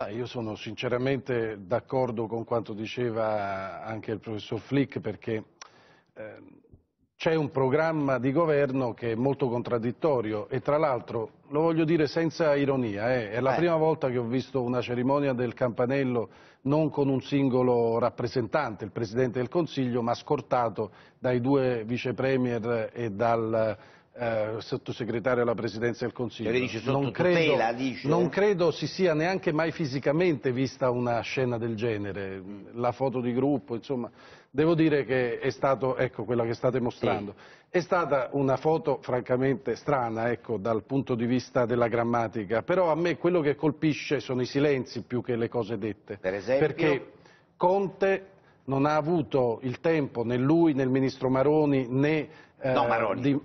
Ah, io sono sinceramente d'accordo con quanto diceva anche il professor Flick perché ehm, c'è un programma di governo che è molto contraddittorio e tra l'altro, lo voglio dire senza ironia, eh, è la eh. prima volta che ho visto una cerimonia del campanello non con un singolo rappresentante, il Presidente del Consiglio, ma scortato dai due vice premier e dal eh, sottosegretario alla Presidenza del Consiglio. Dice, non, credo, tutela, non, credo, si sia neanche mai fisicamente vista una scena del genere, la foto di gruppo, insomma, devo dire che è stato, ecco, quella che state mostrando, sì. è stata una foto francamente strana, ecco, dal punto di vista della grammatica, però a me quello che colpisce sono i silenzi più che le cose dette. Per esempio... Perché Conte non ha avuto il tempo, né lui, né il ministro Maroni, né... Eh, no, Maroni. Di...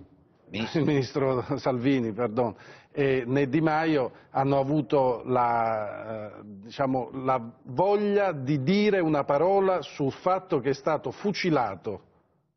Ministro, Ministro Salvini perdon, e né Di Maio hanno avuto la, eh, diciamo, la voglia di dire una parola sul fatto che è stato fucilato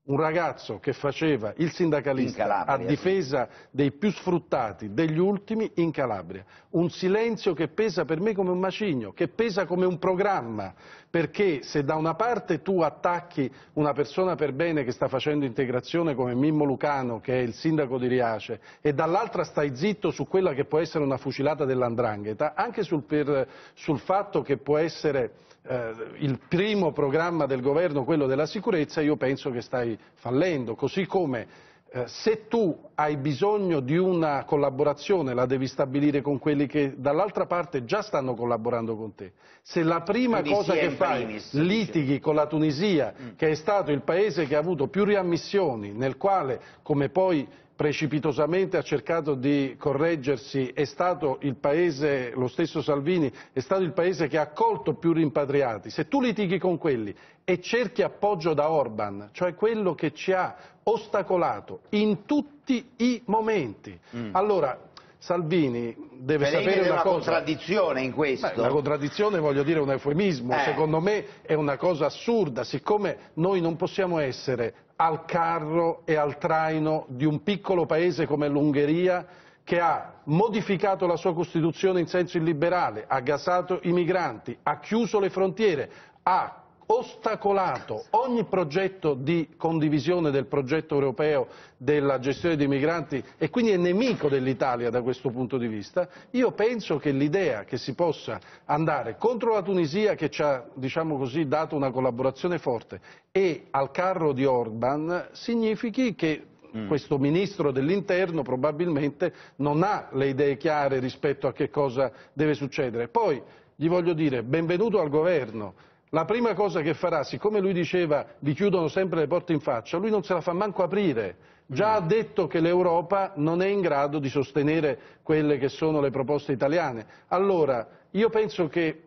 un ragazzo che faceva il sindacalista a difesa dei più sfruttati, degli ultimi, in Calabria. Un silenzio che pesa per me come un macigno, che pesa come un programma, perché se da una parte tu attacchi una persona per bene che sta facendo integrazione come Mimmo Lucano, che è il sindaco di Riace, e dall'altra stai zitto su quella che può essere una fucilata dell'andrangheta, anche sul, per, sul fatto che può essere eh, il primo programma del governo, quello della sicurezza, io penso che stai fallendo, così come eh, se tu hai bisogno di una collaborazione la devi stabilire con quelli che dall'altra parte già stanno collaborando con te. Se la prima Quindi cosa che fai primis, litighi dice. con la Tunisia, mm. che è stato il paese che ha avuto più riammissioni, nel quale, come poi precipitosamente ha cercato di correggersi, è stato il paese, lo stesso Salvini, è stato il paese che ha accolto più rimpatriati. Se tu litighi con quelli e cerchi appoggio da Orban, cioè quello che ci ha ostacolato in tutti i momenti, mm. allora Salvini deve Perché cioè, sapere una, una cosa... contraddizione in questo. Beh, una contraddizione, voglio dire, un eufemismo. Eh. Secondo me è una cosa assurda, siccome noi non possiamo essere al carro e al traino di un piccolo paese come l'Ungheria che ha modificato la sua Costituzione in senso illiberale, ha gasato i migranti, ha chiuso le frontiere, ha ostacolato ogni progetto di condivisione del progetto europeo della gestione dei migranti e quindi è nemico dell'Italia da questo punto di vista, io penso che l'idea che si possa andare contro la Tunisia che ci ha diciamo così, dato una collaborazione forte e al carro di Orban significhi che mm. questo ministro dell'interno probabilmente non ha le idee chiare rispetto a che cosa deve succedere. Poi gli voglio dire benvenuto al governo, la prima cosa che farà, siccome lui diceva vi chiudono sempre le porte in faccia, lui non se la fa manco aprire. Già ha detto che l'Europa non è in grado di sostenere quelle che sono le proposte italiane. Allora, io penso che eh,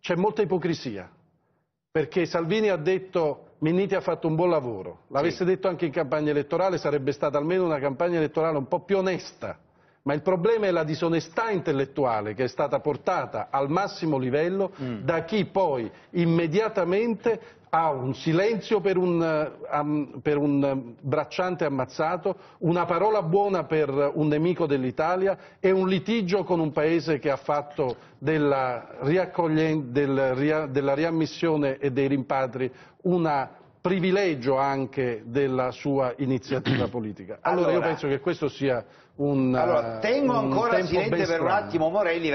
c'è molta ipocrisia, perché Salvini ha detto Minniti ha fatto un buon lavoro, l'avesse sì. detto anche in campagna elettorale sarebbe stata almeno una campagna elettorale un po' più onesta ma il problema è la disonestà intellettuale che è stata portata al massimo livello mm. da chi poi immediatamente ha un silenzio per un, um, per un, bracciante ammazzato, una parola buona per un nemico dell'Italia e un litigio con un paese che ha fatto della, del, della riammissione e dei rimpatri una privilegio anche della sua iniziativa politica. Allora, allora io penso che questo sia un, allora, eh, tengo ancora un silente per un attimo Morelli